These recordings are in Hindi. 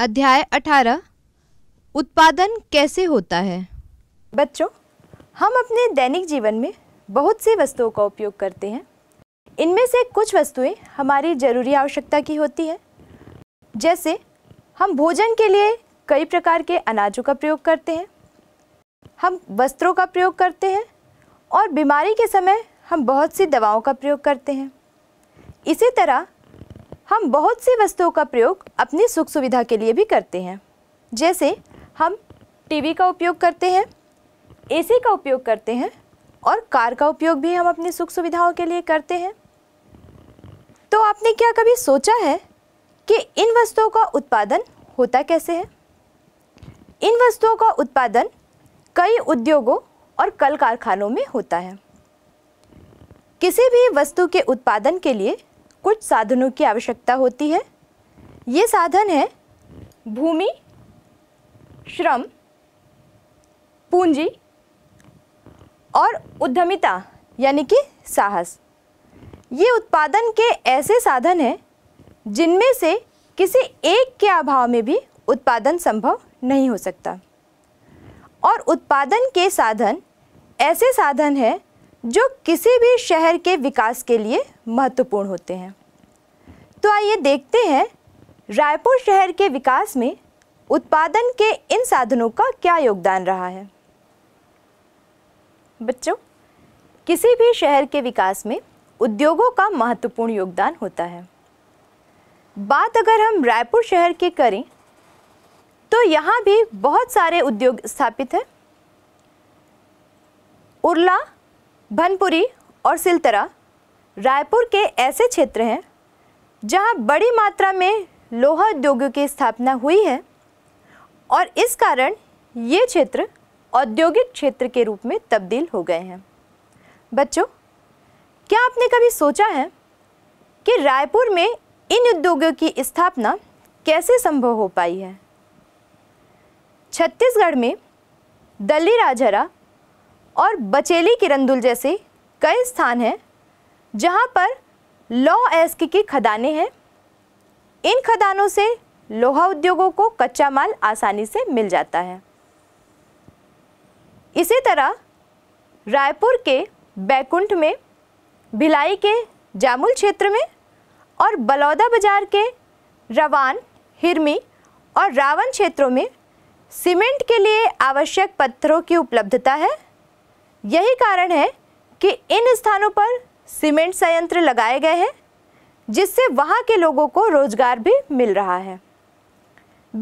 अध्याय 18 उत्पादन कैसे होता है बच्चों हम अपने दैनिक जीवन में बहुत सी वस्तुओं का उपयोग करते हैं इनमें से कुछ वस्तुएं हमारी ज़रूरी आवश्यकता की होती है जैसे हम भोजन के लिए कई प्रकार के अनाजों का प्रयोग करते हैं हम वस्त्रों का प्रयोग करते हैं और बीमारी के समय हम बहुत सी दवाओं का प्रयोग करते हैं इसी तरह हम बहुत सी वस्तुओं का प्रयोग अपनी सुख सुविधा के लिए भी करते हैं जैसे हम टीवी का उपयोग करते हैं एसी का उपयोग करते हैं और कार का उपयोग भी हम अपनी सुख सुविधाओं के लिए करते हैं तो आपने क्या कभी सोचा है कि इन वस्तुओं का उत्पादन होता कैसे है इन वस्तुओं का उत्पादन कई उद्योगों और कल कारखानों में होता है किसी भी वस्तु के उत्पादन के लिए कुछ साधनों की आवश्यकता होती है ये साधन है भूमि श्रम पूंजी और उद्यमिता यानी कि साहस ये उत्पादन के ऐसे साधन हैं जिनमें से किसी एक के अभाव में भी उत्पादन संभव नहीं हो सकता और उत्पादन के साधन ऐसे साधन हैं जो किसी भी शहर के विकास के लिए महत्वपूर्ण होते हैं तो आइए देखते हैं रायपुर शहर के विकास में उत्पादन के इन साधनों का क्या योगदान रहा है बच्चों किसी भी शहर के विकास में उद्योगों का महत्वपूर्ण योगदान होता है बात अगर हम रायपुर शहर की करें तो यहाँ भी बहुत सारे उद्योग स्थापित हैं उरला भनपुरी और सिलतरा रायपुर के ऐसे क्षेत्र हैं जहां बड़ी मात्रा में लोहा उद्योगों की स्थापना हुई है और इस कारण ये क्षेत्र औद्योगिक क्षेत्र के रूप में तब्दील हो गए हैं बच्चों क्या आपने कभी सोचा है कि रायपुर में इन उद्योगों की स्थापना कैसे संभव हो पाई है छत्तीसगढ़ में दल्ली राजहरा और बचेली किरंदुल जैसे कई स्थान हैं जहां पर लौ एस्क की खदानें हैं इन खदानों से लोहा उद्योगों को कच्चा माल आसानी से मिल जाता है इसी तरह रायपुर के बैकुंठ में भिलाई के जामुल क्षेत्र में और बलौदा बाजार के रवान हिरमी और रावण क्षेत्रों में सीमेंट के लिए आवश्यक पत्थरों की उपलब्धता है यही कारण है कि इन स्थानों पर सीमेंट संयंत्र लगाए गए हैं जिससे वहाँ के लोगों को रोजगार भी मिल रहा है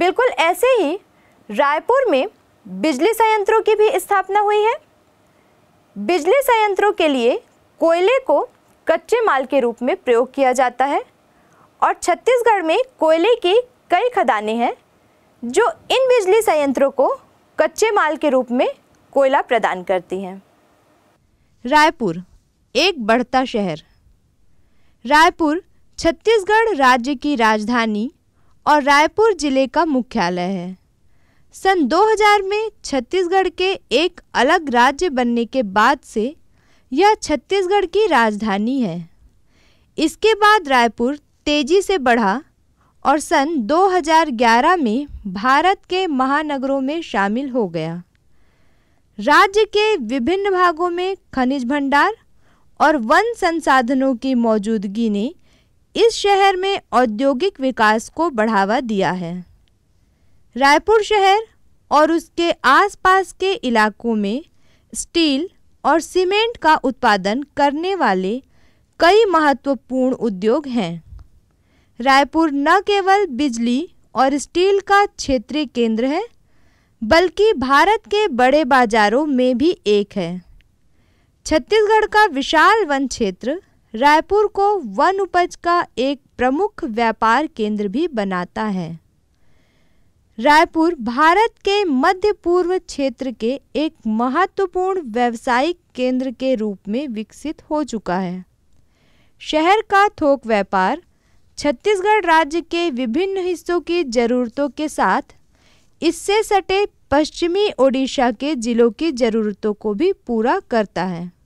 बिल्कुल ऐसे ही रायपुर में बिजली संयंत्रों की भी स्थापना हुई है बिजली संयंत्रों के लिए कोयले को कच्चे माल के रूप में प्रयोग किया जाता है और छत्तीसगढ़ में कोयले की कई खदानें हैं जो इन बिजली संयंत्रों को कच्चे माल के रूप में कोयला प्रदान करती हैं रायपुर एक बढ़ता शहर रायपुर छत्तीसगढ़ राज्य की राजधानी और रायपुर जिले का मुख्यालय है सन 2000 में छत्तीसगढ़ के एक अलग राज्य बनने के बाद से यह छत्तीसगढ़ की राजधानी है इसके बाद रायपुर तेजी से बढ़ा और सन 2011 में भारत के महानगरों में शामिल हो गया राज्य के विभिन्न भागों में खनिज भंडार और वन संसाधनों की मौजूदगी ने इस शहर में औद्योगिक विकास को बढ़ावा दिया है रायपुर शहर और उसके आसपास के इलाकों में स्टील और सीमेंट का उत्पादन करने वाले कई महत्वपूर्ण उद्योग हैं रायपुर न केवल बिजली और स्टील का क्षेत्रीय केंद्र है बल्कि भारत के बड़े बाजारों में भी एक है छत्तीसगढ़ का विशाल वन क्षेत्र रायपुर को वन उपज का एक प्रमुख व्यापार केंद्र भी बनाता है रायपुर भारत के मध्य पूर्व क्षेत्र के एक महत्वपूर्ण व्यावसायिक केंद्र के रूप में विकसित हो चुका है शहर का थोक व्यापार छत्तीसगढ़ राज्य के विभिन्न हिस्सों की ज़रूरतों के साथ इससे सटे पश्चिमी ओडिशा के जिलों की ज़रूरतों को भी पूरा करता है